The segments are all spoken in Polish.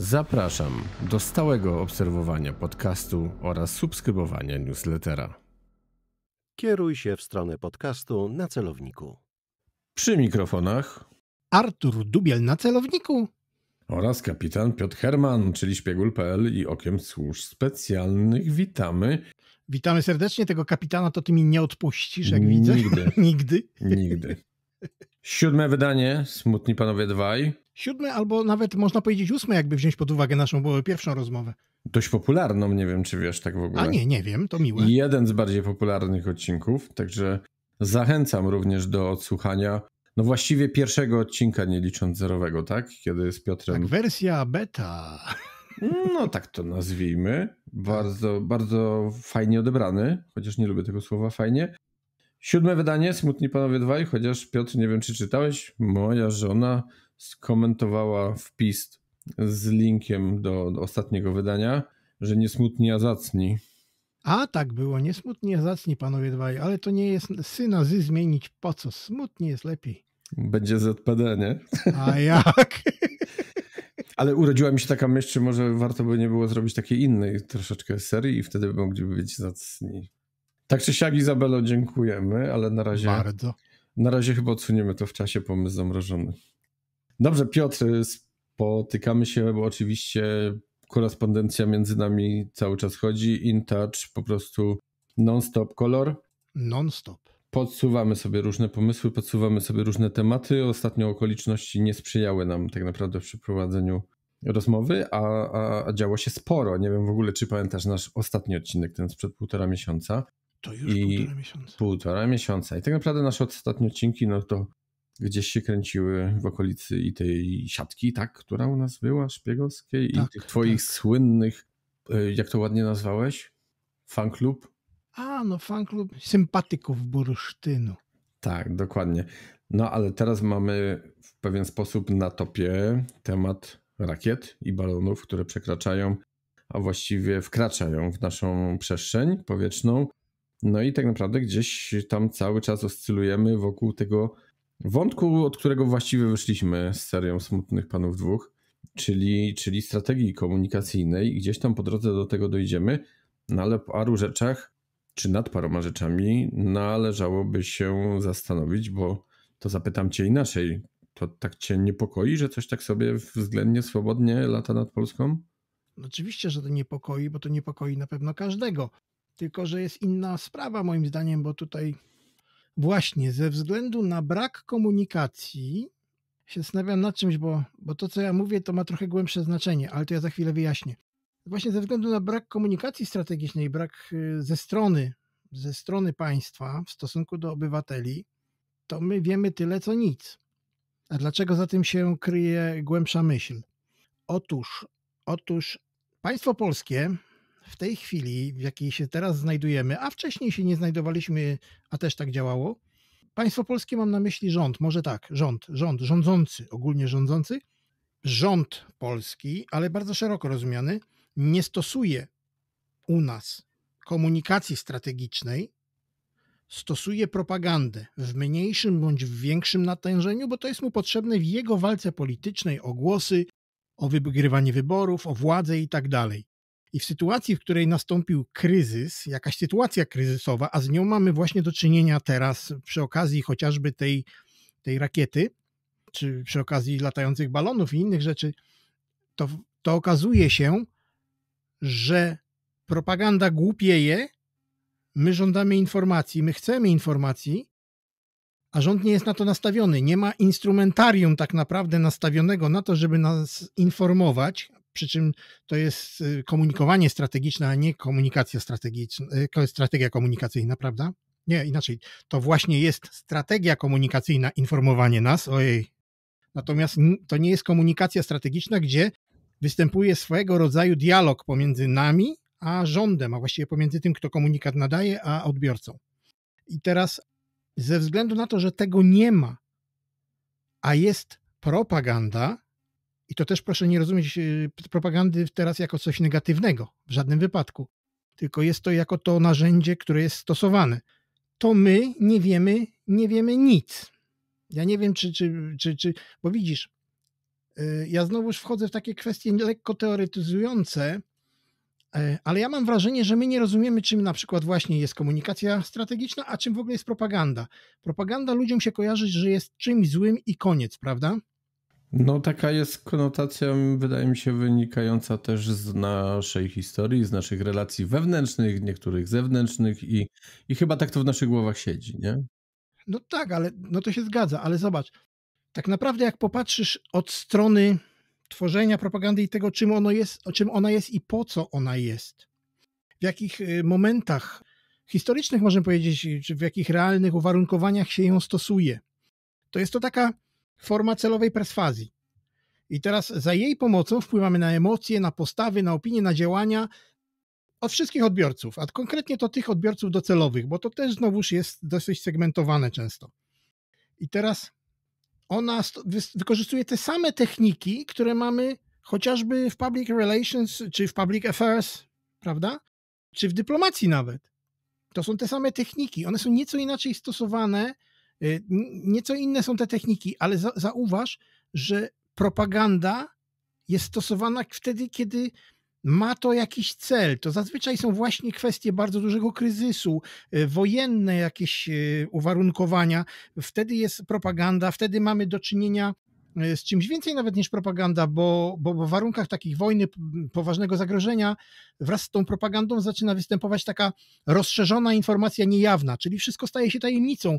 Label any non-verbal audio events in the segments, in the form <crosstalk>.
Zapraszam do stałego obserwowania podcastu oraz subskrybowania newslettera. Kieruj się w stronę podcastu na celowniku. Przy mikrofonach Artur Dubiel na celowniku oraz kapitan Piotr Herman, czyli szpiegul.pl i okiem służb specjalnych. Witamy. Witamy serdecznie tego kapitana, to ty mi nie odpuścisz, jak Nigdy. widzę. <laughs> Nigdy. Nigdy. Siódme wydanie, Smutni Panowie Dwaj siódmy, albo nawet można powiedzieć ósmy jakby wziąć pod uwagę naszą e, pierwszą rozmowę. Dość popularną, nie wiem czy wiesz tak w ogóle. A nie, nie wiem, to miłe. Jeden z bardziej popularnych odcinków, także zachęcam również do odsłuchania. No właściwie pierwszego odcinka, nie licząc zerowego, tak? Kiedy z Piotrem. Tak, wersja beta. No tak to nazwijmy. Bardzo, bardzo fajnie odebrany, chociaż nie lubię tego słowa fajnie. Siódme wydanie, Smutni Panowie Dwaj, chociaż Piotr, nie wiem czy czytałeś, moja żona skomentowała wpis z linkiem do, do ostatniego wydania, że niesmutni, a zacni. A tak było, a zacni panowie dwaj, ale to nie jest syna zy zmienić po co, smutnie jest lepiej. Będzie ZPD, nie? A jak? <laughs> Ale urodziła mi się taka myśl, czy może warto by nie było zrobić takiej innej troszeczkę serii i wtedy mogliby być zacni. Tak czy siak Izabelo dziękujemy, ale na razie... Bardzo. Na razie chyba odsuniemy to w czasie pomysł zamrożony. Dobrze, Piotr, spotykamy się, bo oczywiście korespondencja między nami cały czas chodzi. In touch, po prostu non-stop kolor. Non-stop. Podsuwamy sobie różne pomysły, podsuwamy sobie różne tematy. Ostatnio okoliczności nie sprzyjały nam tak naprawdę w przeprowadzeniu rozmowy, a, a, a działo się sporo. Nie wiem w ogóle, czy pamiętasz nasz ostatni odcinek, ten sprzed półtora miesiąca. To już półtora miesiąca. Półtora miesiąca. I tak naprawdę nasze ostatnie odcinki, no to gdzieś się kręciły w okolicy i tej siatki, tak, która u nas była, szpiegowskiej, tak, i tych twoich tak. słynnych, e, jak to ładnie nazwałeś, fanklub? A, no fanklub sympatyków bursztynu. Tak, dokładnie. No ale teraz mamy w pewien sposób na topie temat rakiet i balonów, które przekraczają, a właściwie wkraczają w naszą przestrzeń powietrzną. No i tak naprawdę gdzieś tam cały czas oscylujemy wokół tego wątku, od którego właściwie wyszliśmy z serią Smutnych Panów Dwóch, czyli, czyli strategii komunikacyjnej. Gdzieś tam po drodze do tego dojdziemy, no ale po paru rzeczach, czy nad paroma rzeczami należałoby się zastanowić, bo to zapytam cię inaczej. To tak cię niepokoi, że coś tak sobie względnie swobodnie lata nad Polską? Oczywiście, że to niepokoi, bo to niepokoi na pewno każdego. Tylko, że jest inna sprawa moim zdaniem, bo tutaj Właśnie, ze względu na brak komunikacji się zastanawiam nad czymś, bo, bo to, co ja mówię, to ma trochę głębsze znaczenie, ale to ja za chwilę wyjaśnię. Właśnie ze względu na brak komunikacji strategicznej, brak y, ze strony, ze strony państwa w stosunku do obywateli, to my wiemy tyle, co nic. A dlaczego za tym się kryje głębsza myśl? Otóż, otóż państwo polskie w tej chwili, w jakiej się teraz znajdujemy, a wcześniej się nie znajdowaliśmy, a też tak działało, państwo polskie mam na myśli rząd, może tak, rząd, rząd, rządzący, ogólnie rządzący, rząd polski, ale bardzo szeroko rozumiany, nie stosuje u nas komunikacji strategicznej, stosuje propagandę w mniejszym bądź w większym natężeniu, bo to jest mu potrzebne w jego walce politycznej o głosy, o wygrywanie wyborów, o władzę i tak dalej. I w sytuacji, w której nastąpił kryzys, jakaś sytuacja kryzysowa, a z nią mamy właśnie do czynienia teraz przy okazji chociażby tej, tej rakiety, czy przy okazji latających balonów i innych rzeczy, to, to okazuje się, że propaganda głupieje, my żądamy informacji, my chcemy informacji, a rząd nie jest na to nastawiony. Nie ma instrumentarium tak naprawdę nastawionego na to, żeby nas informować, przy czym to jest y, komunikowanie strategiczne, a nie komunikacja strategiczna, y, strategia komunikacyjna, prawda? Nie, inaczej. To właśnie jest strategia komunikacyjna, informowanie nas, ojej. Natomiast to nie jest komunikacja strategiczna, gdzie występuje swego rodzaju dialog pomiędzy nami a rządem, a właściwie pomiędzy tym, kto komunikat nadaje, a odbiorcą. I teraz ze względu na to, że tego nie ma, a jest propaganda, i to też proszę nie rozumieć y, propagandy teraz jako coś negatywnego, w żadnym wypadku. Tylko jest to jako to narzędzie, które jest stosowane. To my nie wiemy, nie wiemy nic. Ja nie wiem, czy, czy, czy, czy bo widzisz, y, ja znowuż wchodzę w takie kwestie lekko teoretyzujące, e, ale ja mam wrażenie, że my nie rozumiemy, czym na przykład właśnie jest komunikacja strategiczna, a czym w ogóle jest propaganda. Propaganda ludziom się kojarzy, że jest czymś złym i koniec, prawda? No, taka jest konotacja, wydaje mi się, wynikająca też z naszej historii, z naszych relacji wewnętrznych, niektórych zewnętrznych i, i chyba tak to w naszych głowach siedzi, nie? No tak, ale no to się zgadza, ale zobacz, tak naprawdę jak popatrzysz od strony tworzenia propagandy i tego, czym, ono jest, czym ona jest i po co ona jest, w jakich y, momentach historycznych, możemy powiedzieć, czy w jakich realnych uwarunkowaniach się ją stosuje, to jest to taka forma celowej perswazji. I teraz za jej pomocą wpływamy na emocje, na postawy, na opinie, na działania od wszystkich odbiorców, a konkretnie to tych odbiorców docelowych, bo to też znowuż jest dosyć segmentowane często. I teraz ona wykorzystuje te same techniki, które mamy chociażby w public relations czy w public affairs, prawda? Czy w dyplomacji nawet. To są te same techniki. One są nieco inaczej stosowane Y, nieco inne są te techniki, ale zauważ, że propaganda jest stosowana wtedy, kiedy ma to jakiś cel. To zazwyczaj są właśnie kwestie bardzo dużego kryzysu, y, wojenne jakieś y, uwarunkowania. Wtedy jest propaganda, wtedy mamy do czynienia z czymś więcej nawet niż propaganda, bo, bo, bo w warunkach takich wojny, poważnego zagrożenia, wraz z tą propagandą zaczyna występować taka rozszerzona informacja niejawna, czyli wszystko staje się tajemnicą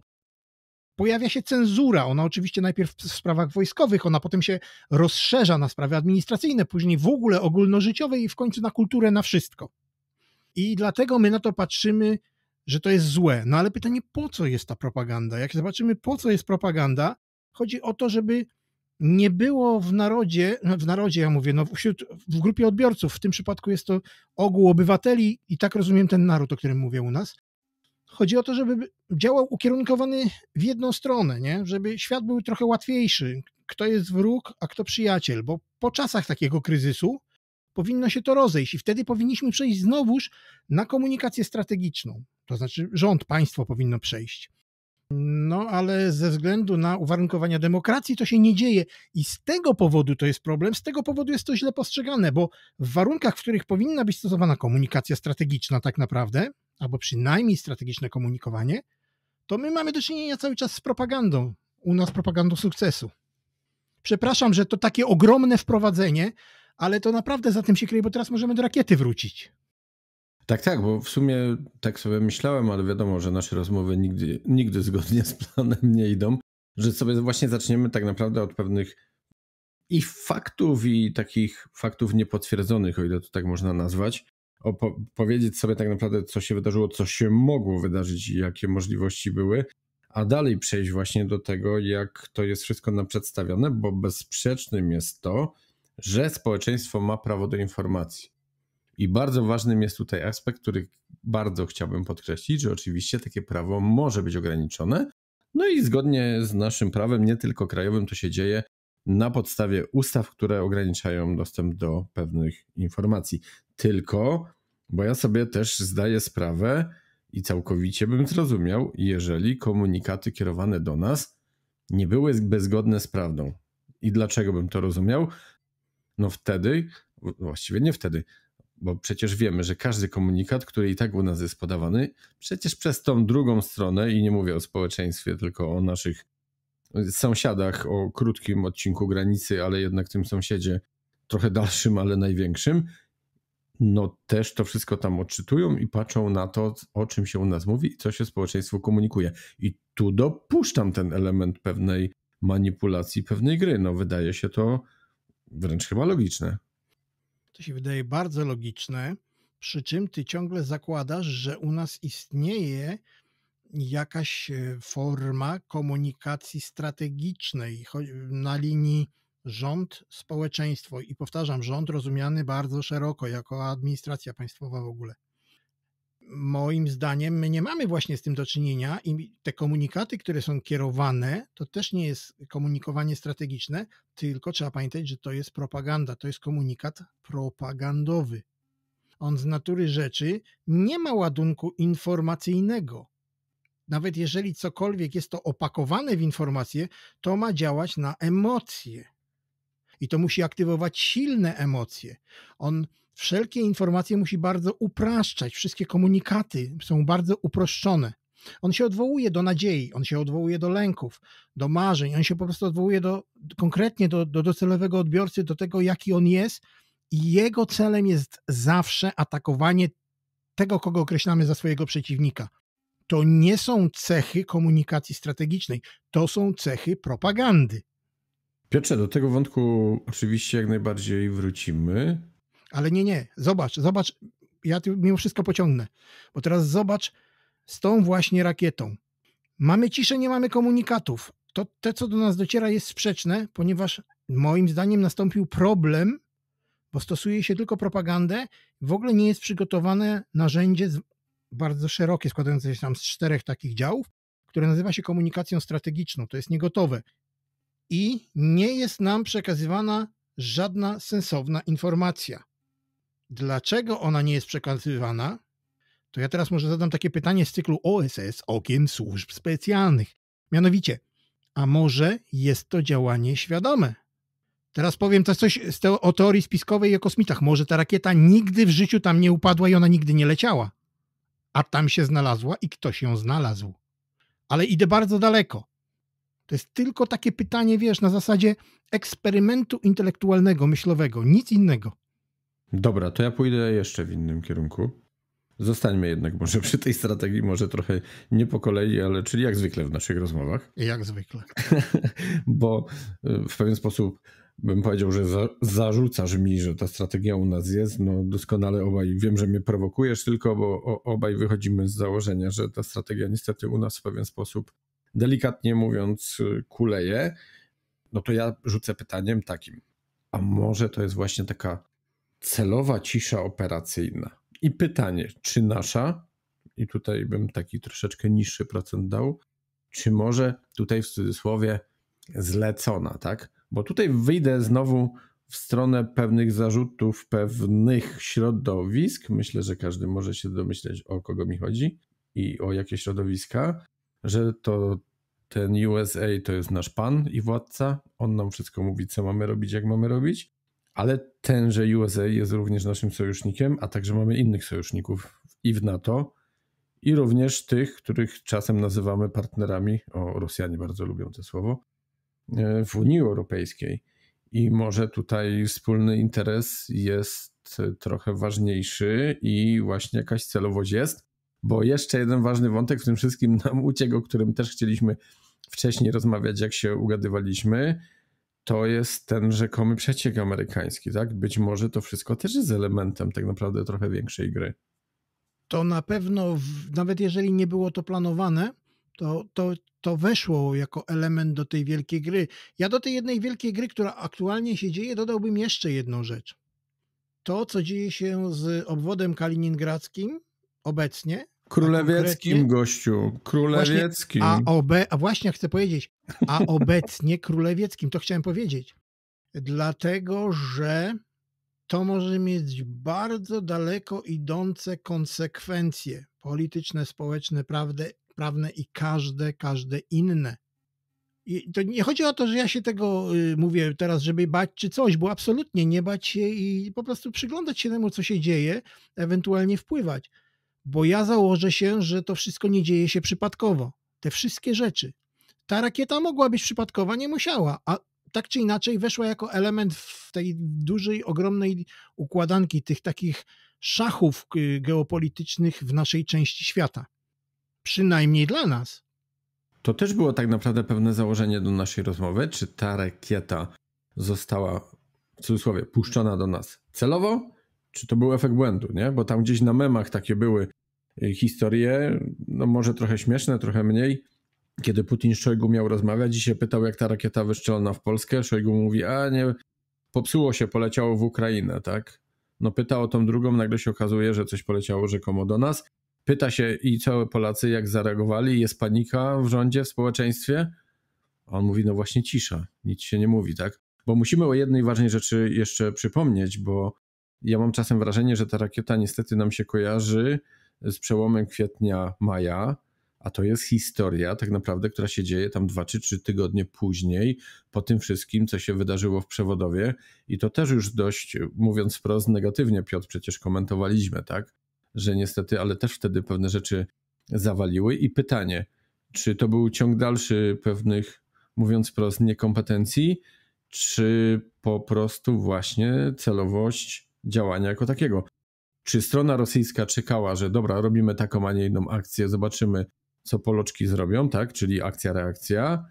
pojawia się cenzura. Ona oczywiście najpierw w sprawach wojskowych, ona potem się rozszerza na sprawy administracyjne, później w ogóle ogólnożyciowe i w końcu na kulturę, na wszystko. I dlatego my na to patrzymy, że to jest złe. No ale pytanie, po co jest ta propaganda? Jak zobaczymy, po co jest propaganda, chodzi o to, żeby nie było w narodzie, w narodzie ja mówię, no wśród, w grupie odbiorców, w tym przypadku jest to ogół obywateli i tak rozumiem ten naród, o którym mówię u nas, Chodzi o to, żeby działał ukierunkowany w jedną stronę, nie? żeby świat był trochę łatwiejszy, kto jest wróg, a kto przyjaciel, bo po czasach takiego kryzysu powinno się to rozejść i wtedy powinniśmy przejść znowuż na komunikację strategiczną. To znaczy rząd, państwo powinno przejść. No, ale ze względu na uwarunkowania demokracji to się nie dzieje i z tego powodu to jest problem, z tego powodu jest to źle postrzegane, bo w warunkach, w których powinna być stosowana komunikacja strategiczna, tak naprawdę, albo przynajmniej strategiczne komunikowanie, to my mamy do czynienia cały czas z propagandą. U nas propagandą sukcesu. Przepraszam, że to takie ogromne wprowadzenie, ale to naprawdę za tym się kryje, bo teraz możemy do rakiety wrócić. Tak, tak, bo w sumie tak sobie myślałem, ale wiadomo, że nasze rozmowy nigdy, nigdy zgodnie z planem nie idą, że sobie właśnie zaczniemy tak naprawdę od pewnych i faktów, i takich faktów niepotwierdzonych, o ile to tak można nazwać, powiedzieć sobie tak naprawdę, co się wydarzyło, co się mogło wydarzyć i jakie możliwości były, a dalej przejść właśnie do tego, jak to jest wszystko nam przedstawione, bo bezsprzecznym jest to, że społeczeństwo ma prawo do informacji. I bardzo ważnym jest tutaj aspekt, który bardzo chciałbym podkreślić, że oczywiście takie prawo może być ograniczone. No i zgodnie z naszym prawem, nie tylko krajowym, to się dzieje na podstawie ustaw, które ograniczają dostęp do pewnych informacji. Tylko, bo ja sobie też zdaję sprawę i całkowicie bym zrozumiał, jeżeli komunikaty kierowane do nas nie były bezgodne z prawdą. I dlaczego bym to rozumiał? No wtedy, właściwie nie wtedy, bo przecież wiemy, że każdy komunikat, który i tak u nas jest podawany, przecież przez tą drugą stronę, i nie mówię o społeczeństwie, tylko o naszych sąsiadach, o krótkim odcinku granicy, ale jednak tym sąsiedzie trochę <laughs> dalszym, ale największym, no też to wszystko tam odczytują i patrzą na to, o czym się u nas mówi i co się społeczeństwu komunikuje. I tu dopuszczam ten element pewnej manipulacji, pewnej gry. No wydaje się to wręcz chyba logiczne. To się wydaje bardzo logiczne, przy czym ty ciągle zakładasz, że u nas istnieje jakaś e, forma komunikacji strategicznej na linii rząd, społeczeństwo i powtarzam, rząd rozumiany bardzo szeroko jako administracja państwowa w ogóle. Moim zdaniem my nie mamy właśnie z tym do czynienia i te komunikaty, które są kierowane, to też nie jest komunikowanie strategiczne, tylko trzeba pamiętać, że to jest propaganda, to jest komunikat propagandowy. On z natury rzeczy nie ma ładunku informacyjnego nawet jeżeli cokolwiek jest to opakowane w informację, to ma działać na emocje i to musi aktywować silne emocje. On wszelkie informacje musi bardzo upraszczać, wszystkie komunikaty są bardzo uproszczone. On się odwołuje do nadziei, on się odwołuje do lęków, do marzeń, on się po prostu odwołuje do, konkretnie do, do docelowego odbiorcy, do tego, jaki on jest. I jego celem jest zawsze atakowanie tego, kogo określamy za swojego przeciwnika. To nie są cechy komunikacji strategicznej, to są cechy propagandy. Piotrze, do tego wątku oczywiście jak najbardziej wrócimy. Ale nie, nie, zobacz, zobacz, ja tu mimo wszystko pociągnę, bo teraz zobacz z tą właśnie rakietą. Mamy ciszę, nie mamy komunikatów. To, te, co do nas dociera, jest sprzeczne, ponieważ moim zdaniem nastąpił problem, bo stosuje się tylko propagandę. W ogóle nie jest przygotowane narzędzie bardzo szerokie, składające się tam z czterech takich działów, które nazywa się komunikacją strategiczną. To jest niegotowe i nie jest nam przekazywana żadna sensowna informacja. Dlaczego ona nie jest przekazywana? To ja teraz może zadam takie pytanie z cyklu OSS Okiem Służb Specjalnych. Mianowicie, a może jest to działanie świadome? Teraz powiem coś o teorii spiskowej i o kosmitach. Może ta rakieta nigdy w życiu tam nie upadła i ona nigdy nie leciała. A tam się znalazła i ktoś ją znalazł. Ale idę bardzo daleko. To jest tylko takie pytanie, wiesz, na zasadzie eksperymentu intelektualnego, myślowego, nic innego. Dobra, to ja pójdę jeszcze w innym kierunku. Zostańmy jednak może przy tej strategii, może trochę nie po kolei, ale czyli jak zwykle w naszych rozmowach. Jak zwykle. <laughs> Bo y, w pewien sposób bym powiedział, że za, zarzucasz mi, że ta strategia u nas jest. No doskonale obaj wiem, że mnie prowokujesz, tylko bo obaj wychodzimy z założenia, że ta strategia niestety u nas w pewien sposób delikatnie mówiąc, y, kuleje, no to ja rzucę pytaniem takim. A może to jest właśnie taka celowa cisza operacyjna? I pytanie, czy nasza, i tutaj bym taki troszeczkę niższy procent dał, czy może tutaj w cudzysłowie zlecona, tak? Bo tutaj wyjdę znowu w stronę pewnych zarzutów, pewnych środowisk. Myślę, że każdy może się domyśleć, o kogo mi chodzi i o jakie środowiska że to ten USA to jest nasz pan i władca, on nam wszystko mówi, co mamy robić, jak mamy robić, ale tenże USA jest również naszym sojusznikiem, a także mamy innych sojuszników i w NATO, i również tych, których czasem nazywamy partnerami, o Rosjanie bardzo lubią to słowo, e, w Unii Europejskiej. I może tutaj wspólny interes jest e, trochę ważniejszy i właśnie jakaś celowość jest, bo jeszcze jeden ważny wątek w tym wszystkim nam uciekł, o którym też chcieliśmy wcześniej rozmawiać, jak się ugadywaliśmy, to jest ten rzekomy przeciek amerykański, tak? Być może to wszystko też jest elementem tak naprawdę trochę większej gry. To na pewno, nawet jeżeli nie było to planowane, to, to, to weszło jako element do tej wielkiej gry. Ja do tej jednej wielkiej gry, która aktualnie się dzieje, dodałbym jeszcze jedną rzecz. To, co dzieje się z obwodem kaliningradzkim, obecnie. Królewieckim, gościu. Królewieckim. Właśnie, a, obe, a właśnie chcę powiedzieć, a obecnie <laughs> królewieckim, to chciałem powiedzieć. Dlatego, że to może mieć bardzo daleko idące konsekwencje polityczne, społeczne, prawde, prawne i każde, każde inne. I to nie chodzi o to, że ja się tego y, mówię teraz, żeby bać czy coś, bo absolutnie nie bać się i po prostu przyglądać się temu, co się dzieje, ewentualnie wpływać bo ja założę się, że to wszystko nie dzieje się przypadkowo. Te wszystkie rzeczy. Ta rakieta mogła być przypadkowa, nie musiała, a tak czy inaczej weszła jako element w tej dużej, ogromnej układanki tych takich szachów y, geopolitycznych w naszej części świata. Przynajmniej dla nas. To też było tak naprawdę pewne założenie do naszej rozmowy. Czy ta rakieta została w cudzysłowie puszczona do nas celowo, czy to był efekt błędu, nie? Bo tam gdzieś na memach takie były y, historie, no może trochę śmieszne, trochę mniej. Kiedy Putin z Szojgu miał rozmawiać i się pytał, jak ta rakieta wystrzelona w Polskę, Szojgu mówi, a nie, popsuło się, poleciało w Ukrainę, tak? No pyta o tą drugą, nagle się okazuje, że coś poleciało rzekomo do nas. Pyta się i całe Polacy, jak zareagowali, jest panika w rządzie, w społeczeństwie. A on mówi, no właśnie cisza, nic się nie mówi, tak? Bo musimy o jednej ważnej rzeczy jeszcze przypomnieć, bo ja mam czasem wrażenie, że ta rakieta niestety nam się kojarzy z przełomem kwietnia, maja, a to jest historia tak naprawdę, która się dzieje tam dwa czy trzy tygodnie później, po tym wszystkim, co się wydarzyło w przewodowie. I to też już dość, mówiąc wprost, negatywnie, Piotr, przecież komentowaliśmy, tak? Że niestety, ale też wtedy pewne rzeczy zawaliły. I pytanie, czy to był ciąg dalszy pewnych, mówiąc wprost, niekompetencji, czy po prostu właśnie celowość działania jako takiego. Czy strona rosyjska czekała, że dobra, robimy taką, a nie inną akcję, zobaczymy, co Poloczki zrobią, tak? Czyli akcja, reakcja.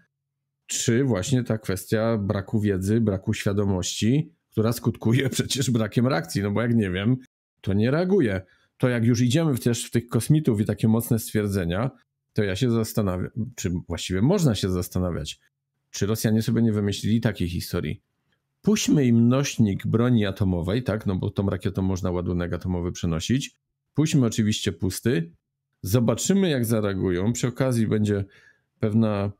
Czy właśnie ta kwestia braku wiedzy, braku świadomości, która skutkuje <laughs> przecież brakiem reakcji, no bo jak nie wiem, to nie reaguje. To jak już idziemy też w tych kosmitów i takie mocne stwierdzenia, to ja się zastanawiam, czy właściwie można się zastanawiać, czy Rosjanie sobie nie wymyślili takiej historii, puśćmy im nośnik broni atomowej, tak, no bo tą rakietą można ładunek atomowy przenosić, puśćmy oczywiście pusty, zobaczymy jak zareagują, przy okazji będzie pewna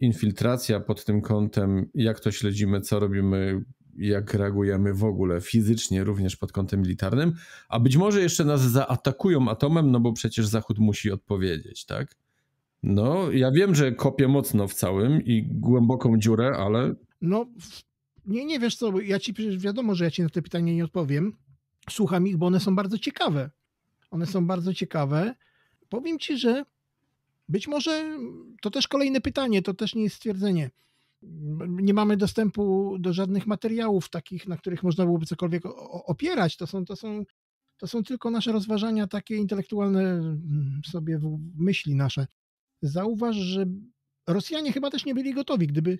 infiltracja pod tym kątem, jak to śledzimy, co robimy, jak reagujemy w ogóle fizycznie, również pod kątem militarnym, a być może jeszcze nas zaatakują atomem, no bo przecież Zachód musi odpowiedzieć, tak? No, ja wiem, że kopię mocno w całym i głęboką dziurę, ale. No, nie, nie wiesz co, ja ci przecież wiadomo, że ja ci na te pytania nie odpowiem. Słucham ich, bo one są bardzo ciekawe. One są bardzo ciekawe. Powiem ci, że być może to też kolejne pytanie, to też nie jest stwierdzenie. Nie mamy dostępu do żadnych materiałów takich, na których można byłoby cokolwiek opierać. To są, to są, to są tylko nasze rozważania, takie intelektualne mm, sobie myśli nasze. Zauważ, że Rosjanie chyba też nie byli gotowi. Gdyby,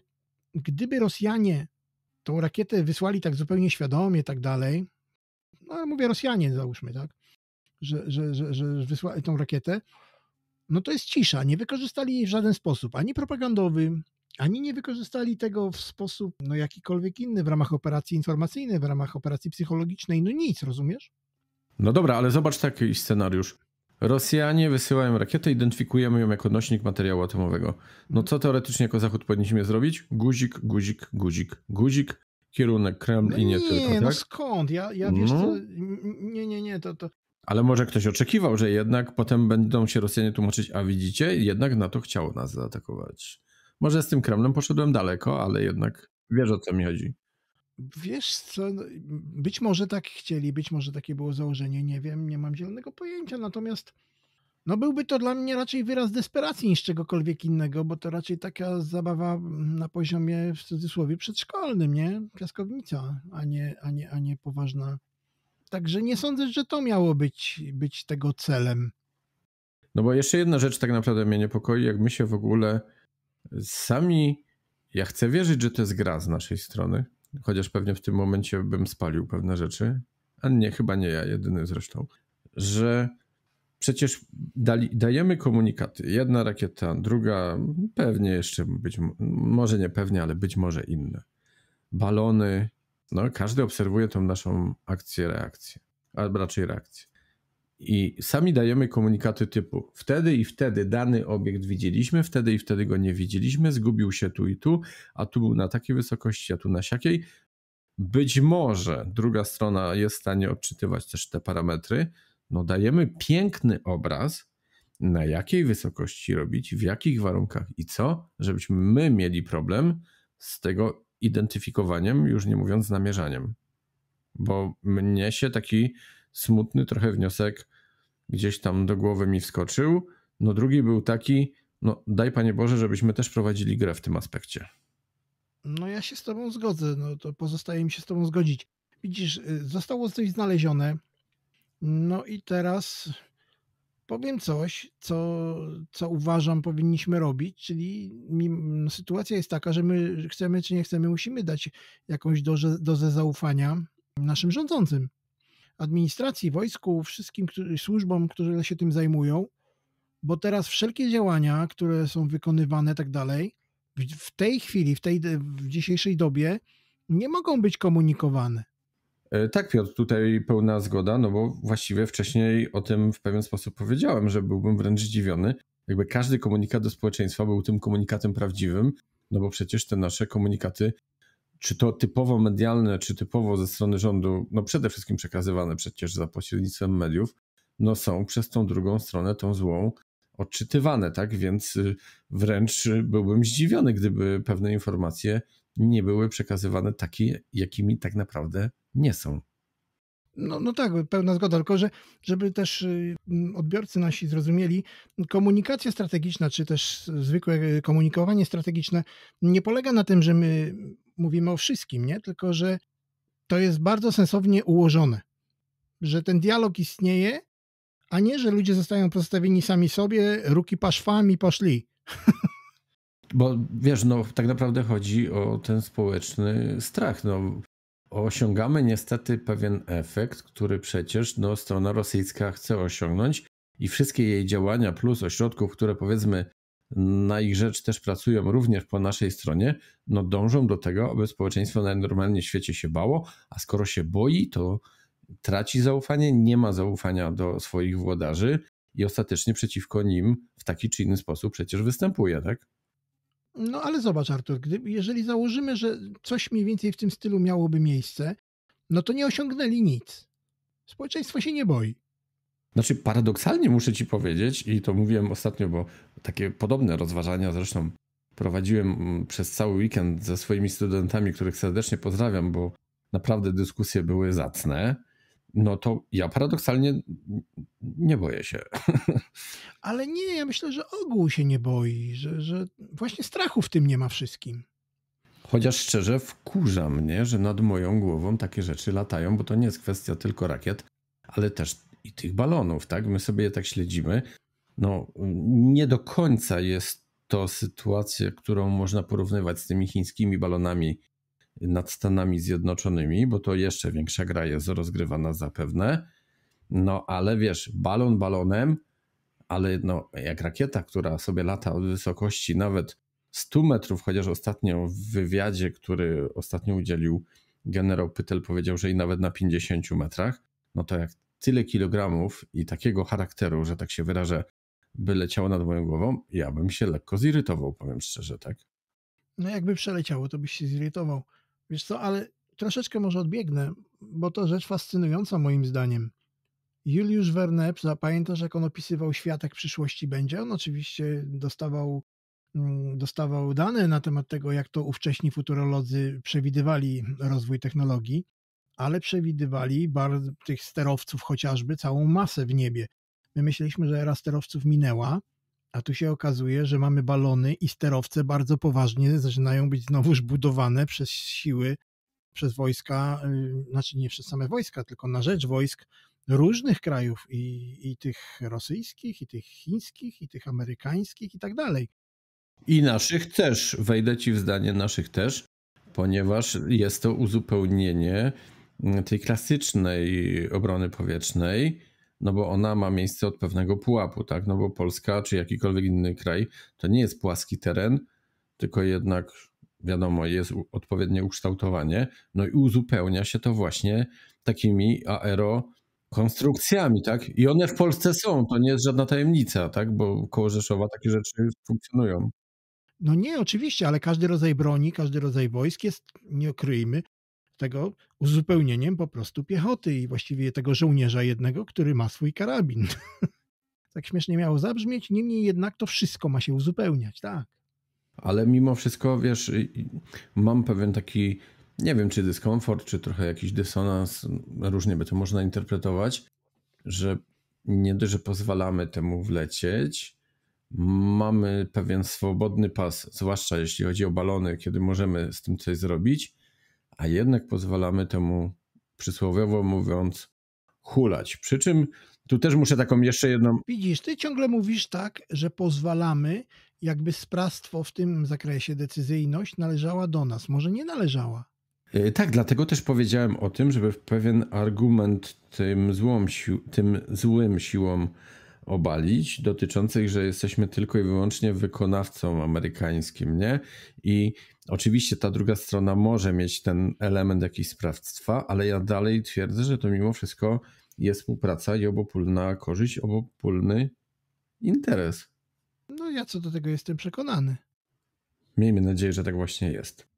gdyby Rosjanie tą rakietę wysłali tak zupełnie świadomie, tak dalej. No, mówię Rosjanie, załóżmy, tak? Że, że, że, że wysłali tą rakietę. No to jest cisza. Nie wykorzystali jej w żaden sposób, ani propagandowy, ani nie wykorzystali tego w sposób no, jakikolwiek inny w ramach operacji informacyjnej, w ramach operacji psychologicznej. No nic, rozumiesz? No dobra, ale zobacz taki scenariusz. Rosjanie wysyłają rakietę, identyfikujemy ją jako nośnik materiału atomowego. No co teoretycznie jako Zachód powinniśmy zrobić? Guzik, guzik, guzik, guzik, kierunek Kreml no i nie, nie tylko, no tak? no skąd? Ja, ja wiesz no. co, nie, nie, nie, to, to... Ale może ktoś oczekiwał, że jednak potem będą się Rosjanie tłumaczyć, a widzicie, jednak NATO chciało nas zaatakować. Może z tym Kremlem poszedłem daleko, ale jednak wiesz o co mi chodzi. Wiesz co, no, być może tak chcieli, być może takie było założenie, nie wiem, nie mam zielonego pojęcia, natomiast no byłby to dla mnie raczej wyraz desperacji niż czegokolwiek innego, bo to raczej taka zabawa na poziomie w cudzysłowie przedszkolnym, nie? Piaskownica, a nie, a nie, a nie poważna. Także nie sądzę, że to miało być, być tego celem. No bo jeszcze jedna rzecz tak naprawdę mnie niepokoi, jak my się w ogóle sami, ja chcę wierzyć, że to jest gra z naszej strony, chociaż pewnie w tym momencie bym spalił pewne rzeczy, a nie, chyba nie ja jedyny zresztą, że przecież dali, dajemy komunikaty. Jedna rakieta, druga, pewnie jeszcze być, może nie pewnie, ale być może inne. Balony, no każdy obserwuje tą naszą akcję, reakcję, albo raczej reakcję i sami dajemy komunikaty typu wtedy i wtedy dany obiekt widzieliśmy, wtedy i wtedy go nie widzieliśmy, zgubił się tu i tu, a tu był na takiej wysokości, a tu na siakiej. Być może druga strona jest w stanie odczytywać też te parametry. No dajemy piękny obraz, na jakiej wysokości robić, w jakich warunkach i co, żebyśmy my mieli problem z tego identyfikowaniem, już nie mówiąc namierzaniem. Bo mnie się taki smutny trochę wniosek gdzieś tam do głowy mi wskoczył. No drugi był taki, no daj Panie Boże, żebyśmy też prowadzili grę w tym aspekcie. No ja się z Tobą zgodzę, no to pozostaje mi się z Tobą zgodzić. Widzisz, y, zostało coś znalezione, no i teraz powiem coś, co, co uważam powinniśmy robić, czyli no sytuacja jest taka, że my chcemy czy nie chcemy, musimy dać jakąś dozę, dozę zaufania naszym rządzącym administracji, wojsku, wszystkim którzy, służbom, które się tym zajmują, bo teraz wszelkie działania, które są wykonywane, tak dalej, w tej chwili, w tej w dzisiejszej dobie nie mogą być komunikowane. E, tak, Piotr, tutaj pełna zgoda, no bo właściwie wcześniej o tym w pewien sposób powiedziałem, że byłbym wręcz zdziwiony, jakby każdy komunikat do społeczeństwa był tym komunikatem prawdziwym, no bo przecież te nasze komunikaty czy to typowo medialne, czy typowo ze strony rządu, no przede wszystkim przekazywane przecież za pośrednictwem mediów, no są przez tą drugą stronę, tą złą, odczytywane, tak? Więc y, wręcz y, byłbym zdziwiony, gdyby pewne informacje nie były przekazywane takie, jakimi tak naprawdę nie są. No, no tak, pełna zgoda, tylko że żeby też y, odbiorcy nasi zrozumieli, komunikacja strategiczna, czy też zwykłe komunikowanie strategiczne nie polega na tym, że my mówimy o wszystkim, nie? Tylko, że to jest bardzo sensownie ułożone, że ten dialog istnieje, a nie, że ludzie zostają pozostawieni sami sobie, ruki paszwami poszli. <laughs> Bo wiesz, no tak naprawdę chodzi o ten społeczny strach. No, osiągamy niestety pewien efekt, który przecież no, strona rosyjska chce osiągnąć i wszystkie jej działania plus ośrodków, które powiedzmy na ich rzecz też pracują również po naszej stronie, no dążą do tego, aby społeczeństwo na normalnie świecie się bało, a skoro się boi, to traci zaufanie, nie ma zaufania do swoich włodarzy i ostatecznie przeciwko nim w taki czy inny sposób przecież występuje, tak? No ale zobacz, Artur, gdy, jeżeli założymy, że coś mniej więcej w tym stylu miałoby miejsce, no to nie osiągnęli nic. Społeczeństwo się nie boi. Znaczy, paradoksalnie muszę ci powiedzieć, i to mówiłem ostatnio, bo takie podobne rozważania zresztą prowadziłem mm, przez cały weekend ze swoimi studentami, których serdecznie pozdrawiam, bo naprawdę dyskusje były zacne. No to ja paradoksalnie nie boję się. <laughs> Ale nie, ja myślę, że ogół się nie boi, że, że właśnie strachu w tym nie ma wszystkim. Chociaż szczerze wkurza mnie, że nad moją głową takie rzeczy latają, bo to nie jest kwestia tylko rakiet, ale też i tych balonów, tak? My sobie je tak śledzimy. No, nie do końca jest to sytuacja, którą można porównywać z tymi chińskimi balonami nad Stanami Zjednoczonymi, bo to jeszcze większa gra jest rozgrywana zapewne. No, ale wiesz, balon balonem, ale no, jak rakieta, która sobie lata od wysokości nawet 100 metrów, chociaż ostatnio w wywiadzie, który ostatnio udzielił generał Pytel, powiedział, że i nawet na 50 metrach, no to jak tyle kilogramów i takiego charakteru, że tak się wyrażę, by leciało nad moją głową, ja bym się lekko zirytował, powiem szczerze, tak? No jakby przeleciało, to byś się zirytował. Wiesz co, ale troszeczkę może odbiegnę, bo to rzecz fascynująca moim zdaniem. Juliusz Verne, zapamiętasz jak on opisywał świat, jak przyszłości będzie? On oczywiście dostawał, mm, dostawał dane na temat tego, jak to ówcześni futurolodzy przewidywali rozwój technologii ale przewidywali tych sterowców chociażby całą masę w niebie. My myśleliśmy, że era sterowców minęła, a tu się okazuje, że mamy balony i sterowce bardzo poważnie zaczynają być znowuż budowane przez siły, przez wojska, y, znaczy nie przez same wojska, tylko na rzecz wojsk różnych krajów i, i tych rosyjskich, i tych chińskich, i tych amerykańskich i tak dalej. I naszych też, wejdę ci w zdanie naszych też, ponieważ jest to uzupełnienie tej klasycznej obrony powietrznej, no bo ona ma miejsce od pewnego pułapu, tak? No bo Polska czy jakikolwiek inny kraj to nie jest płaski teren, tylko jednak wiadomo, jest odpowiednie ukształtowanie, no i uzupełnia się to właśnie takimi aero konstrukcjami, tak? I one w Polsce są, to nie jest żadna tajemnica, tak? Bo koło Rzeszowa takie rzeczy funkcjonują. No nie, oczywiście, ale każdy rodzaj broni, każdy rodzaj wojsk jest, nie okryjmy, tego uzupełnieniem po prostu piechoty i właściwie tego żołnierza jednego, który ma swój karabin. <laughs> tak śmiesznie miało zabrzmieć, niemniej jednak to wszystko ma się uzupełniać, tak. Ale mimo wszystko, wiesz, mam pewien taki, nie wiem, czy dyskomfort, czy trochę jakiś dysonans, różnie by to można interpretować, że nie dość, że pozwalamy temu wlecieć, mamy pewien swobodny pas, zwłaszcza jeśli chodzi o balony, kiedy możemy z tym coś zrobić, a jednak pozwalamy temu przysłowiowo mówiąc hulać. Przy czym tu też muszę taką jeszcze jedną. Widzisz, ty ciągle mówisz tak, że pozwalamy, jakby sprawstwo w tym zakresie, decyzyjność należała do nas. Może nie należała. E, tak, dlatego też powiedziałem o tym, żeby pewien argument tym, si tym złym siłom obalić, dotyczących, że jesteśmy tylko i wyłącznie wykonawcą amerykańskim, nie? I Oczywiście ta druga strona może mieć ten element jakiegoś sprawstwa, ale ja dalej twierdzę, że to mimo wszystko jest współpraca i obopólna korzyść, obopólny interes. No ja co do tego jestem przekonany. Miejmy nadzieję, że tak właśnie jest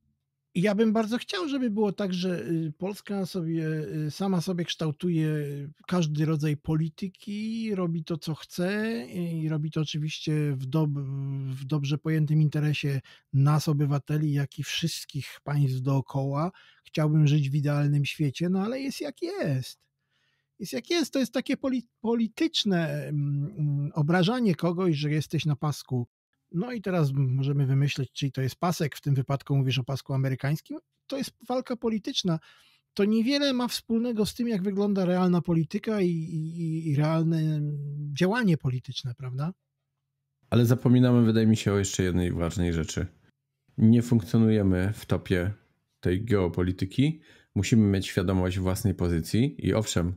ja bym bardzo chciał, żeby było tak, że y, Polska sobie y, sama sobie kształtuje y, każdy rodzaj polityki, robi to, co chce i robi to oczywiście w, dob w dobrze pojętym interesie nas, obywateli, jak i wszystkich państw dookoła. Chciałbym żyć w idealnym świecie, no ale jest jak jest jest jak jest. To jest takie polityczne mm, mm, obrażanie kogoś, że jesteś na pasku no i teraz możemy wymyśleć, czyli to jest pasek, w tym wypadku mówisz o pasku amerykańskim. To jest walka polityczna. To niewiele ma wspólnego z tym, jak wygląda realna polityka i, i, i realne działanie polityczne, prawda? Ale zapominamy, wydaje mi się, o jeszcze jednej ważnej rzeczy. Nie funkcjonujemy w topie tej geopolityki. Musimy mieć świadomość własnej pozycji i owszem,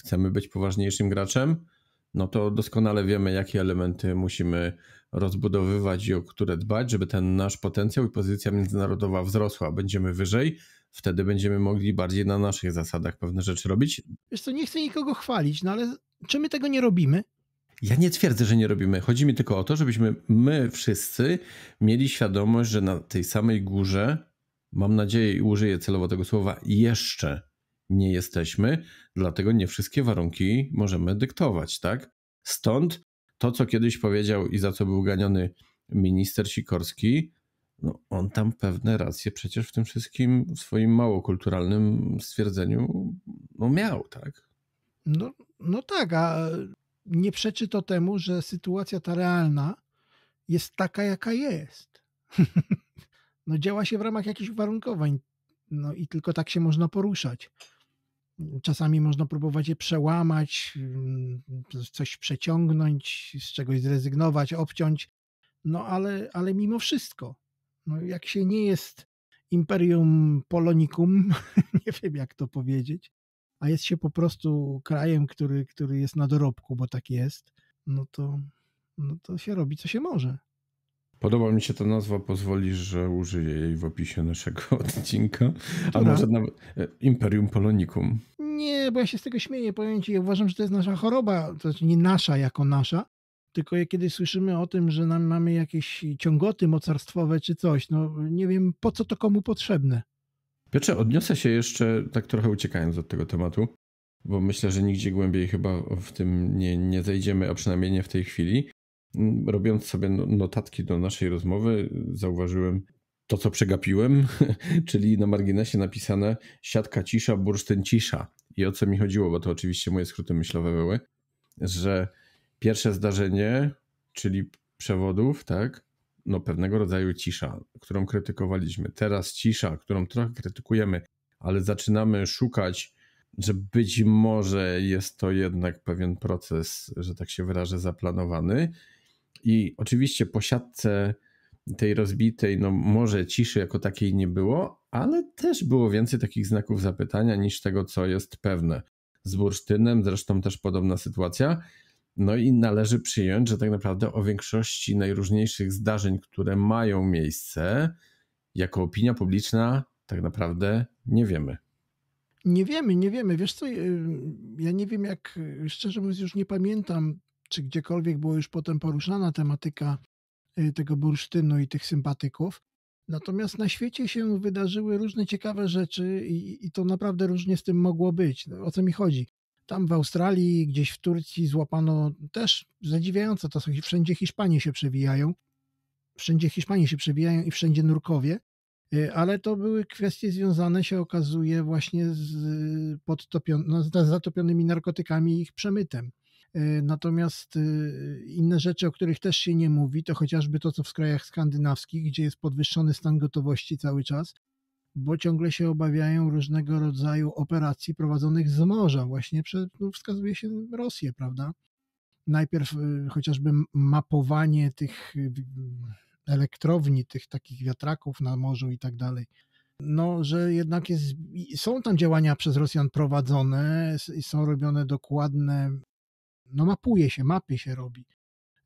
chcemy być poważniejszym graczem, no to doskonale wiemy, jakie elementy musimy rozbudowywać i o które dbać, żeby ten nasz potencjał i pozycja międzynarodowa wzrosła. Będziemy wyżej, wtedy będziemy mogli bardziej na naszych zasadach pewne rzeczy robić. Wiesz co, nie chcę nikogo chwalić, no ale czy my tego nie robimy? Ja nie twierdzę, że nie robimy. Chodzi mi tylko o to, żebyśmy my wszyscy mieli świadomość, że na tej samej górze, mam nadzieję i użyję celowo tego słowa, jeszcze nie jesteśmy, dlatego nie wszystkie warunki możemy dyktować, tak? Stąd to, co kiedyś powiedział i za co był ganiony minister Sikorski, no on tam pewne racje przecież w tym wszystkim w swoim mało kulturalnym stwierdzeniu no miał, tak? No, no tak, a nie przeczy to temu, że sytuacja ta realna jest taka, jaka jest. <laughs> no działa się w ramach jakichś uwarunkowań, no i tylko tak się można poruszać. Czasami można próbować je przełamać, mm, coś przeciągnąć, z czegoś zrezygnować, obciąć, no ale, ale mimo wszystko, no jak się nie jest imperium polonicum, <laughs> nie wiem jak to powiedzieć, a jest się po prostu krajem, który, który jest na dorobku, bo tak jest, no to, no to się robi co się może. Podoba mi się ta nazwa, pozwolisz, że użyję jej w opisie naszego <laughs> odcinka. A może nawet e, Imperium Polonicum. Nie, bo ja się z tego śmieję pojęcie. Ja uważam, że to jest nasza choroba, to znaczy nie nasza jako nasza, tylko kiedy słyszymy o tym, że nam mamy jakieś ciągoty mocarstwowe czy coś, no nie wiem po co to komu potrzebne. Piotrze, odniosę się jeszcze, tak trochę uciekając od tego tematu, bo myślę, że nigdzie głębiej chyba w tym nie, nie zejdziemy, a przynajmniej nie w tej chwili robiąc sobie no, notatki do naszej rozmowy, zauważyłem to, co przegapiłem, <laughs> czyli na marginesie napisane siatka cisza, bursztyn cisza. I o co mi chodziło, bo to oczywiście moje skróty myślowe były, że pierwsze zdarzenie, czyli przewodów, tak, no pewnego rodzaju cisza, którą krytykowaliśmy. Teraz cisza, którą trochę krytykujemy, ale zaczynamy szukać, że być może jest to jednak pewien proces, że tak się wyrażę, zaplanowany i oczywiście po siatce tej rozbitej, no może ciszy jako takiej nie było, ale też było więcej takich znaków zapytania niż tego, co jest pewne. Z bursztynem zresztą też podobna sytuacja. No i należy przyjąć, że tak naprawdę o większości najróżniejszych zdarzeń, które mają miejsce, jako opinia publiczna tak naprawdę nie wiemy. Nie wiemy, nie wiemy. Wiesz co, y, ja nie wiem jak, y, szczerze mówiąc już nie pamiętam czy gdziekolwiek była już potem poruszana tematyka y, tego bursztynu i tych sympatyków. Natomiast na świecie się wydarzyły różne ciekawe rzeczy i, i to naprawdę różnie z tym mogło być. No, o co mi chodzi? Tam w Australii, gdzieś w Turcji złapano też zadziwiające, to są wszędzie Hiszpanie się przewijają, wszędzie Hiszpanie się przewijają i wszędzie nurkowie, y, ale to były kwestie związane się okazuje właśnie z, y, podtopion- no, z zatopionymi narkotykami i ich przemytem. Y, natomiast y, inne rzeczy, o których też się nie mówi, to chociażby to, co w krajach skandynawskich, gdzie jest podwyższony stan gotowości cały czas, bo ciągle się obawiają różnego rodzaju operacji prowadzonych z morza, właśnie przez, no wskazuje się Rosję, prawda? Najpierw y, chociażby mapowanie tych elektrowni, tych takich wiatraków na morzu i tak dalej. No, że jednak jest, są tam działania przez Rosjan prowadzone, są robione dokładne no mapuje się, mapy się robi,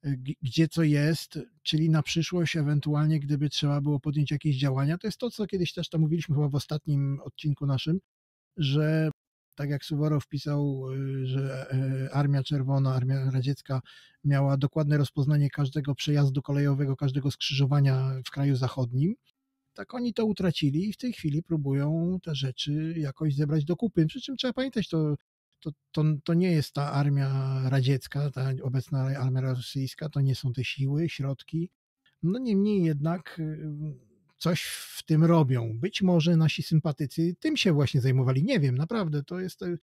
e, gdzie co jest, czyli na przyszłość ewentualnie, gdyby trzeba było podjąć jakieś działania. To jest to, co kiedyś też tam mówiliśmy chyba w ostatnim odcinku naszym, że tak jak Suwarow pisał, e, że e, Armia Czerwona, Armia Radziecka miała dokładne rozpoznanie każdego przejazdu kolejowego, każdego skrzyżowania w kraju zachodnim, tak oni to utracili i w tej chwili próbują te rzeczy jakoś zebrać do kupy. Przy czym trzeba pamiętać, to to, to, to nie jest ta armia radziecka, ta obecna armia rosyjska, to nie są te siły, środki. No niemniej jednak y, coś w tym robią. Być może nasi sympatycy tym się właśnie zajmowali. Nie wiem, naprawdę, to jest y,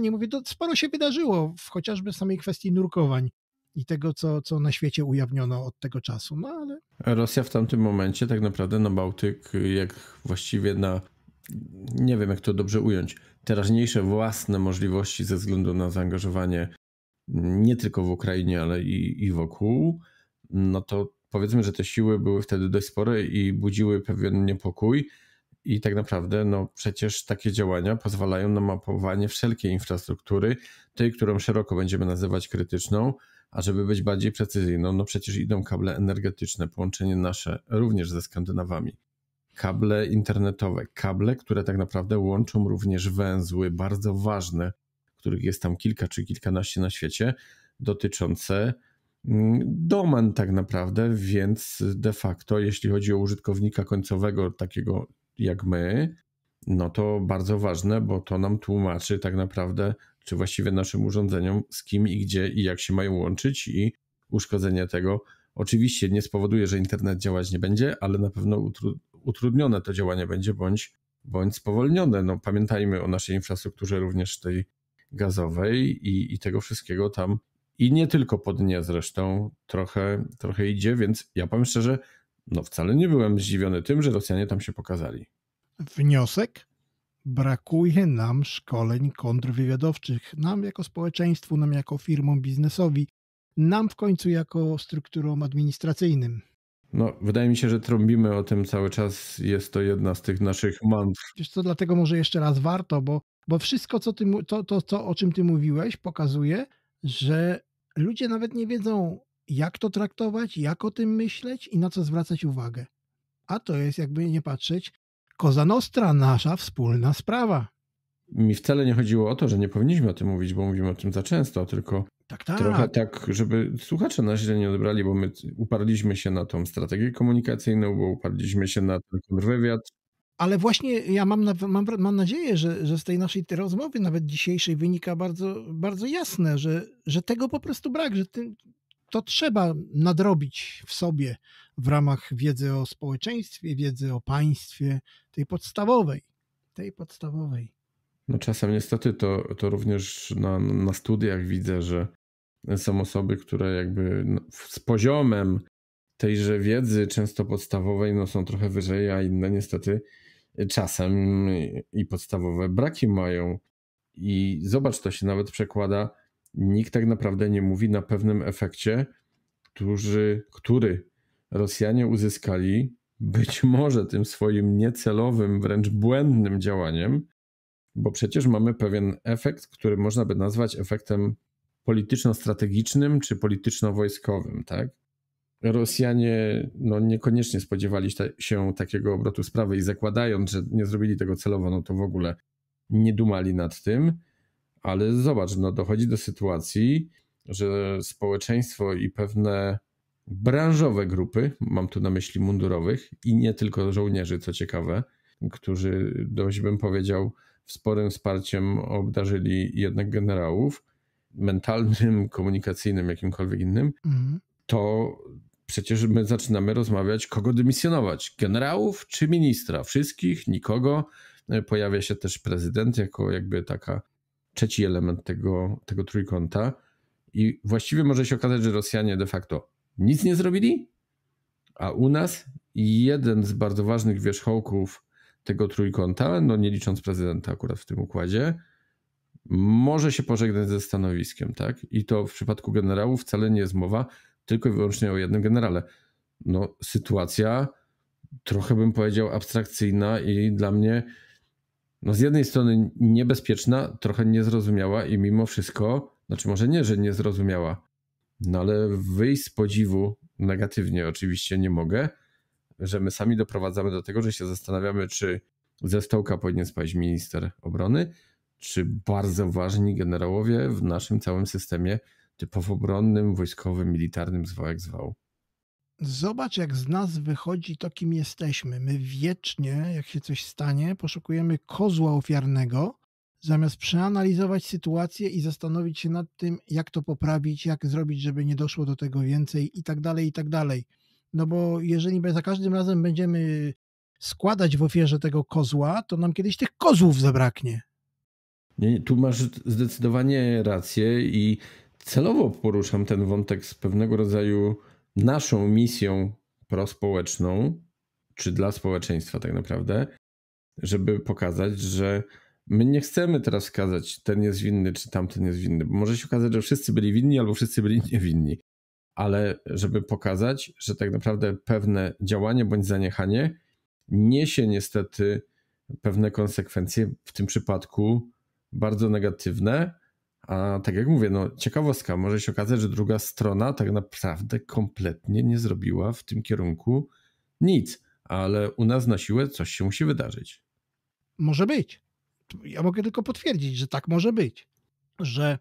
nie Mówię, to sporo się wydarzyło, w chociażby samej kwestii nurkowań i tego, co, co na świecie ujawniono od tego czasu, no ale... Rosja w tamtym momencie tak naprawdę na no Bałtyk, jak właściwie na... Nie wiem, jak to dobrze ująć teraźniejsze własne możliwości ze względu na zaangażowanie nie tylko w Ukrainie, ale i, i wokół, no to powiedzmy, że te siły były wtedy dość spore i budziły pewien niepokój. I tak naprawdę, no przecież takie działania pozwalają na mapowanie wszelkiej infrastruktury, tej, którą szeroko będziemy nazywać krytyczną, a żeby być bardziej precyzyjną, no przecież idą kable energetyczne, połączenie nasze również ze Skandynawami, kable internetowe, kable, które tak naprawdę łączą również węzły bardzo ważne, których jest tam kilka czy kilkanaście na świecie, dotyczące mm, domen tak naprawdę, więc de facto, jeśli chodzi o użytkownika końcowego, takiego jak my, no to bardzo ważne, bo to nam tłumaczy tak naprawdę, czy właściwie naszym urządzeniom, z kim i gdzie i jak się mają łączyć i uszkodzenie tego oczywiście nie spowoduje, że internet działać nie będzie, ale na pewno utrudnione to działanie będzie, bądź, bądź spowolnione. No, pamiętajmy o naszej infrastrukturze również tej gazowej i, i tego wszystkiego tam. I nie tylko po dnie zresztą trochę, trochę idzie, więc ja powiem szczerze, no wcale nie byłem zdziwiony tym, że Rosjanie tam się pokazali. Wniosek? Brakuje nam szkoleń kontrwywiadowczych. Nam jako społeczeństwu, nam jako firmom biznesowi, nam w końcu jako strukturom administracyjnym. No, wydaje mi się, że trąbimy o tym cały czas. Jest to jedna z tych naszych mantr. Wiesz co, dlatego może jeszcze raz warto, bo, bo wszystko, co ty, to, to, to, o czym ty mówiłeś, pokazuje, że ludzie nawet nie wiedzą, jak to traktować, jak o tym myśleć i na co zwracać uwagę. A to jest, jakby nie patrzeć, koza nostra, nasza wspólna sprawa. Mi wcale nie chodziło o to, że nie powinniśmy o tym mówić, bo mówimy o tym za często, tylko tak, tak. Trochę tak, żeby słuchacze na źle nie odebrali, bo my uparliśmy się na tą strategię komunikacyjną, bo uparliśmy się na ten wywiad. Ale właśnie ja mam, mam, mam nadzieję, że, że z tej naszej tej rozmowy, nawet dzisiejszej, wynika bardzo, bardzo jasne, że, że tego po prostu brak, że ty, to trzeba nadrobić w sobie w ramach wiedzy o społeczeństwie, wiedzy o państwie, tej podstawowej. Tej podstawowej. No czasem niestety to, to również na, na studiach widzę, że są osoby, które jakby no, z poziomem tejże wiedzy, często podstawowej, no są trochę wyżej, a inne niestety czasem i podstawowe braki mają. I zobacz, to się nawet przekłada. Nikt tak naprawdę nie mówi na pewnym efekcie, którzy, który Rosjanie uzyskali być może tym swoim niecelowym, wręcz błędnym działaniem, bo przecież mamy pewien efekt, który można by nazwać efektem polityczno-strategicznym czy polityczno-wojskowym, tak? Rosjanie no, niekoniecznie spodziewali się takiego obrotu sprawy i zakładając, że nie zrobili tego celowo, no to w ogóle nie dumali nad tym, ale zobacz, no, dochodzi do sytuacji, że społeczeństwo i pewne branżowe grupy, mam tu na myśli mundurowych i nie tylko żołnierzy, co ciekawe, którzy dość bym powiedział sporym wsparciem obdarzyli jednak generałów, mentalnym, komunikacyjnym, jakimkolwiek innym, mhm. to przecież my zaczynamy rozmawiać, kogo dymisjonować: generałów czy ministra? Wszystkich, nikogo. E, pojawia się też prezydent jako jakby taka trzeci element tego, tego trójkąta. I właściwie może się okazać, że Rosjanie de facto nic nie zrobili, a u nas jeden z bardzo ważnych wierzchołków tego trójkąta, no nie licząc prezydenta akurat w tym układzie, może się pożegnać ze stanowiskiem, tak? I to w przypadku generałów wcale nie jest mowa tylko i wyłącznie o jednym generale. No, sytuacja trochę bym powiedział abstrakcyjna i dla mnie no z jednej strony niebezpieczna, trochę niezrozumiała i mimo wszystko, znaczy może nie, że niezrozumiała, no ale wyjść z podziwu negatywnie oczywiście nie mogę, że my sami doprowadzamy do tego, że się zastanawiamy, czy ze stołka powinien spaść minister obrony, czy bardzo ważni generałowie w naszym całym systemie typowo obronnym, wojskowym, militarnym, zwał jak zwał. Zobacz, jak z nas wychodzi to, kim jesteśmy. My wiecznie, jak się coś stanie, poszukujemy kozła ofiarnego, zamiast przeanalizować sytuację i zastanowić się nad tym, jak to poprawić, jak zrobić, żeby nie doszło do tego więcej i tak dalej, i tak dalej. No bo jeżeli za każdym razem będziemy składać w ofierze tego kozła, to nam kiedyś tych kozłów zabraknie. Nie, nie, tu masz zdecydowanie rację i celowo poruszam ten wątek z pewnego rodzaju naszą misją prospołeczną, czy dla społeczeństwa tak naprawdę, żeby pokazać, że my nie chcemy teraz skazać ten jest winny, czy tamten jest winny, bo może się okazać, że wszyscy byli winni albo wszyscy byli niewinni ale żeby pokazać, że tak naprawdę pewne działanie bądź zaniechanie niesie niestety pewne konsekwencje, w tym przypadku bardzo negatywne. A tak jak mówię, no ciekawostka, może się okazać, że druga strona tak naprawdę kompletnie nie zrobiła w tym kierunku nic, ale u nas na siłę coś się musi wydarzyć. Może być. Ja mogę tylko potwierdzić, że tak może być, że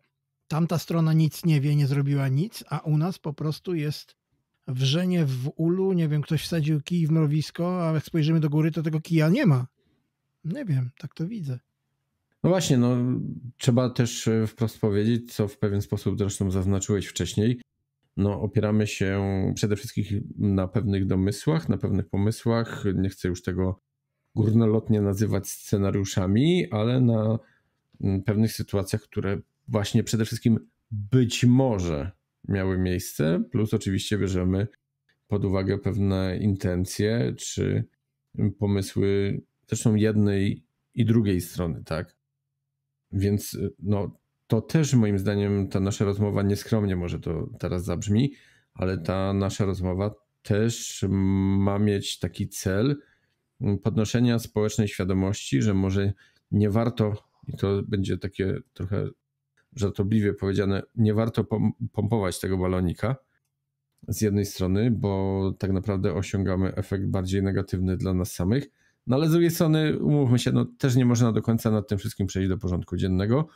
tamta strona nic nie wie, nie zrobiła nic, a u nas po prostu jest wrzenie w ulu, nie wiem, ktoś wsadził kij w mrowisko, a jak spojrzymy do góry, to tego kija nie ma. Nie wiem, tak to widzę. No właśnie, no trzeba też e, wprost powiedzieć, co w pewien sposób zresztą zaznaczyłeś wcześniej. No, opieramy się przede wszystkim na pewnych domysłach, na pewnych pomysłach. Nie chcę już tego górnolotnie nazywać scenariuszami, ale na mm, pewnych sytuacjach, które właśnie przede wszystkim być może miały miejsce, plus oczywiście bierzemy pod uwagę pewne intencje czy pomysły zresztą jednej i drugiej strony, tak? Więc no, to też moim zdaniem ta nasza rozmowa, nieskromnie może to teraz zabrzmi, ale ta nasza rozmowa też ma mieć taki cel podnoszenia społecznej świadomości, że może nie warto, i to będzie takie trochę żartobliwie powiedziane, nie warto pompować tego balonika z jednej strony, bo tak naprawdę osiągamy efekt bardziej negatywny dla nas samych, no ale z drugiej strony, umówmy się, no też nie można do końca nad tym wszystkim przejść do porządku dziennego,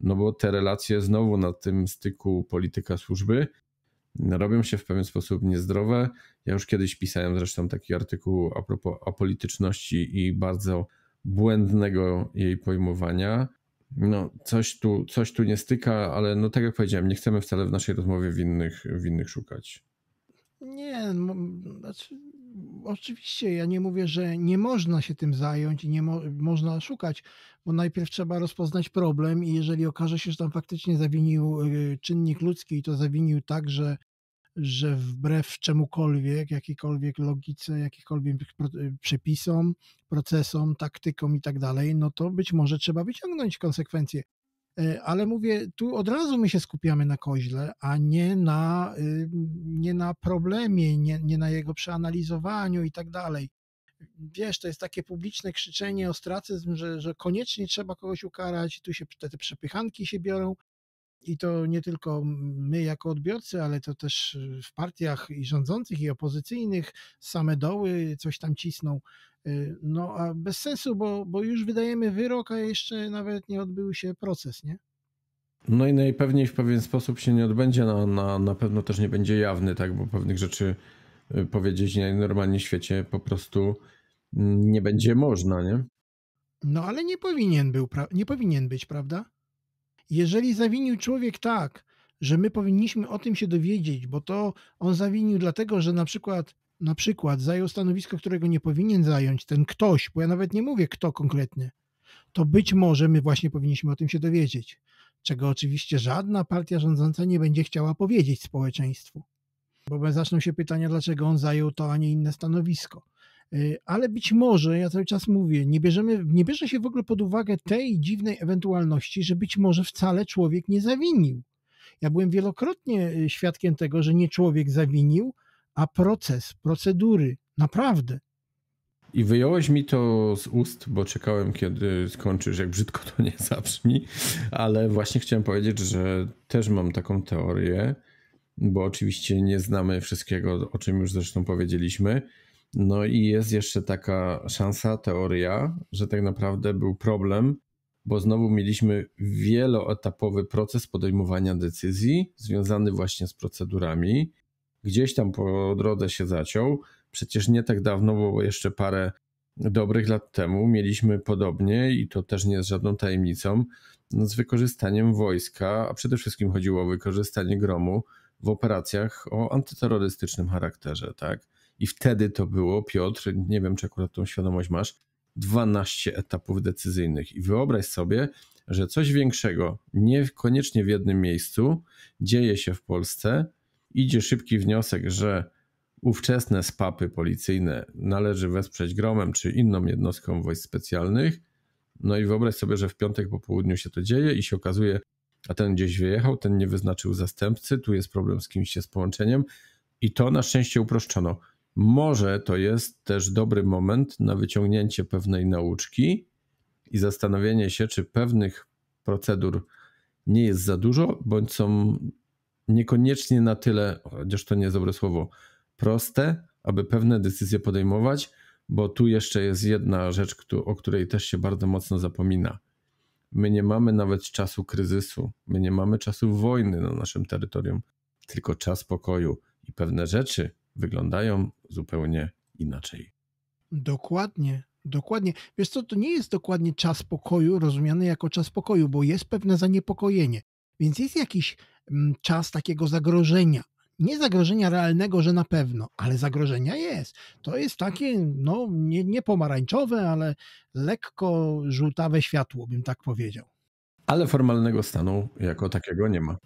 no bo te relacje znowu na tym styku polityka służby no, robią się w pewien sposób niezdrowe. Ja już kiedyś pisałem zresztą taki artykuł a propos apolityczności i bardzo błędnego jej pojmowania no, coś tu, coś tu nie styka, ale no tak jak powiedziałem, nie chcemy wcale w naszej rozmowie winnych, winnych szukać. Nie, znaczy, oczywiście ja nie mówię, że nie można się tym zająć i nie mo można szukać, bo najpierw trzeba rozpoznać problem i jeżeli okaże się, że tam faktycznie zawinił y, czynnik ludzki i to zawinił tak, że że wbrew czemukolwiek, jakiejkolwiek logice, jakichkolwiek y, przepisom, procesom, taktykom i tak dalej, no to być może trzeba wyciągnąć konsekwencje. E, ale mówię, tu od razu my się skupiamy na koźle, a nie na, y, nie na problemie, nie, nie na jego przeanalizowaniu i tak dalej. Wiesz, to jest takie publiczne krzyczenie ostracyzm, że, że koniecznie trzeba kogoś ukarać, i tu się te, te przepychanki się biorą i to nie tylko my jako odbiorcy, ale to też y, w partiach i rządzących, i opozycyjnych, same doły coś tam cisną. Y, no a bez sensu, bo, bo już wydajemy wyrok, a jeszcze nawet nie odbył się proces, nie? No i najpewniej w pewien sposób się nie odbędzie, na, no, na, na pewno też nie będzie jawny, tak, bo pewnych rzeczy y, powiedzieć najnormalniej w świecie po prostu mm, nie będzie można, nie? No ale nie powinien, był, nie powinien być, prawda? Jeżeli zawinił człowiek tak, że my powinniśmy o tym się dowiedzieć, bo to on zawinił dlatego, że na przykład na przykład zajął stanowisko, którego nie powinien zająć ten ktoś, bo ja nawet nie mówię kto konkretnie, to być może my właśnie powinniśmy o tym się dowiedzieć, czego oczywiście żadna partia rządząca nie będzie chciała powiedzieć społeczeństwu. Bo zaczną się pytania, dlaczego on zajął to, a nie inne stanowisko. Y, ale być może, ja cały czas mówię, nie, bierzemy, nie bierze się w ogóle pod uwagę tej dziwnej ewentualności, że być może wcale człowiek nie zawinił. Ja byłem wielokrotnie y, świadkiem tego, że nie człowiek zawinił, a proces, procedury, naprawdę. I wyjąłeś mi to z ust, bo czekałem, kiedy skończysz, jak brzydko to nie zabrzmi, ale właśnie chciałem powiedzieć, że też mam taką teorię, bo oczywiście nie znamy wszystkiego, o czym już zresztą powiedzieliśmy, no i jest jeszcze taka szansa, teoria, że tak naprawdę był problem, bo znowu mieliśmy wieloetapowy proces podejmowania decyzji związany właśnie z procedurami. Gdzieś tam po drodze się zaciął. Przecież nie tak dawno, bo jeszcze parę dobrych lat temu mieliśmy podobnie i to też nie jest żadną tajemnicą no z wykorzystaniem wojska, a przede wszystkim chodziło o wykorzystanie gromu w operacjach o antyterrorystycznym charakterze, tak? I wtedy to było, Piotr, nie wiem czy akurat tą świadomość masz, 12 etapów decyzyjnych. I wyobraź sobie, że coś większego, niekoniecznie w jednym miejscu, dzieje się w Polsce, idzie szybki wniosek, że ówczesne spapy policyjne należy wesprzeć gromem czy inną jednostką wojsk specjalnych. No i wyobraź sobie, że w piątek po południu się to dzieje i się okazuje, a ten gdzieś wyjechał, ten nie wyznaczył zastępcy, tu jest problem z kimś się z połączeniem i to na szczęście uproszczono. Może to jest też dobry moment na wyciągnięcie pewnej nauczki i zastanowienie się, czy pewnych procedur nie jest za dużo, bądź są niekoniecznie na tyle, chociaż to nie jest dobre słowo, proste, aby pewne decyzje podejmować, bo tu jeszcze jest jedna rzecz, o której też się bardzo mocno zapomina. My nie mamy nawet czasu kryzysu, my nie mamy czasu wojny na naszym terytorium, tylko czas pokoju i pewne rzeczy wyglądają zupełnie inaczej. Dokładnie, dokładnie. Wiesz co, to nie jest dokładnie czas pokoju rozumiany jako czas pokoju, bo jest pewne zaniepokojenie. Więc jest jakiś mm, czas takiego zagrożenia. Nie zagrożenia realnego, że na pewno, ale zagrożenia jest. To jest takie, no, nie, nie pomarańczowe, ale lekko żółtawe światło, bym tak powiedział. Ale formalnego stanu jako takiego nie ma.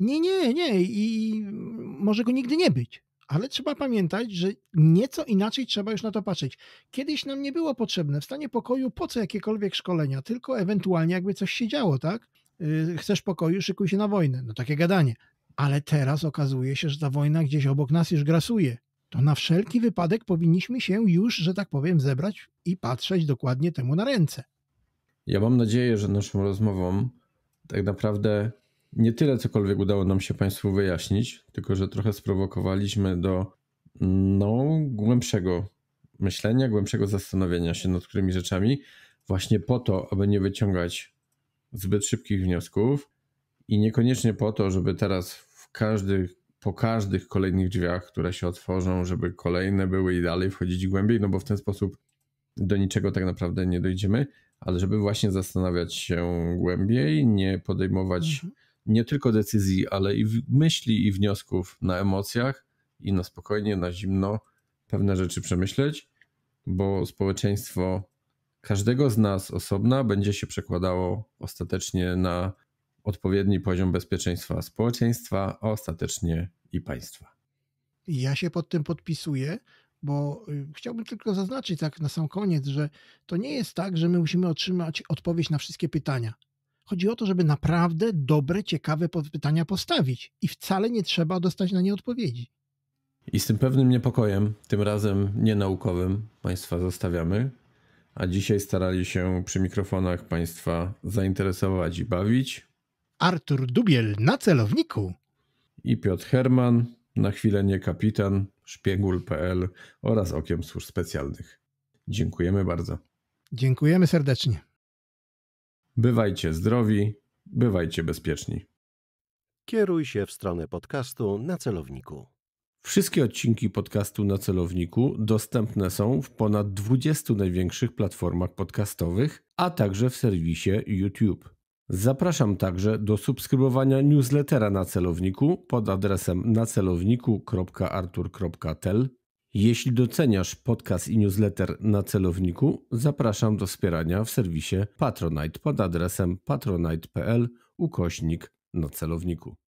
Nie, nie, nie. I może go nigdy nie być ale trzeba pamiętać, że nieco inaczej trzeba już na to patrzeć. Kiedyś nam nie było potrzebne w stanie pokoju po co jakiekolwiek szkolenia, tylko ewentualnie jakby coś się działo, tak? Y, chcesz pokoju, szykuj się na wojnę. No takie gadanie. Ale teraz okazuje się, że ta wojna gdzieś obok nas już grasuje. To na wszelki wypadek powinniśmy się już, że tak powiem, zebrać i patrzeć dokładnie temu na ręce. Ja mam nadzieję, że naszą rozmową tak naprawdę nie tyle cokolwiek udało nam się Państwu wyjaśnić, tylko że trochę sprowokowaliśmy do no, głębszego myślenia, głębszego zastanowienia się nad którymi rzeczami, właśnie po to, aby nie wyciągać zbyt szybkich wniosków i niekoniecznie po to, żeby teraz w po każdych kolejnych drzwiach, które się otworzą, żeby kolejne były i dalej wchodzić głębiej, no bo w ten sposób do niczego tak naprawdę nie dojdziemy, ale żeby właśnie zastanawiać się głębiej, nie podejmować mhm nie tylko decyzji, ale i myśli i wniosków na emocjach i na spokojnie, na zimno pewne rzeczy przemyśleć, bo społeczeństwo każdego z nas osobna będzie się przekładało ostatecznie na odpowiedni poziom bezpieczeństwa społeczeństwa, a ostatecznie i państwa. Ja się pod tym podpisuję, bo y, chciałbym tylko zaznaczyć tak na sam koniec, że to nie jest tak, że my musimy otrzymać odpowiedź na wszystkie pytania. Chodzi o to, żeby naprawdę dobre, ciekawe pytania postawić i wcale nie trzeba dostać na nie odpowiedzi. I z tym pewnym niepokojem, tym razem nienaukowym, Państwa zostawiamy. A dzisiaj starali się przy mikrofonach Państwa zainteresować i bawić. Artur Dubiel na celowniku. I Piotr Herman, na chwilę nie kapitan, szpiegul.pl oraz okiem służb specjalnych. Dziękujemy bardzo. Dziękujemy serdecznie. Bywajcie zdrowi, bywajcie bezpieczni. Kieruj się w stronę podcastu na celowniku. Wszystkie odcinki podcastu na celowniku dostępne są w ponad 20 największych platformach podcastowych, a także w serwisie YouTube. Zapraszam także do subskrybowania newslettera na celowniku pod adresem nacelowniku.artur.tel jeśli doceniasz podcast i newsletter na celowniku, zapraszam do wspierania w serwisie Patronite pod adresem patronite.pl ukośnik na celowniku.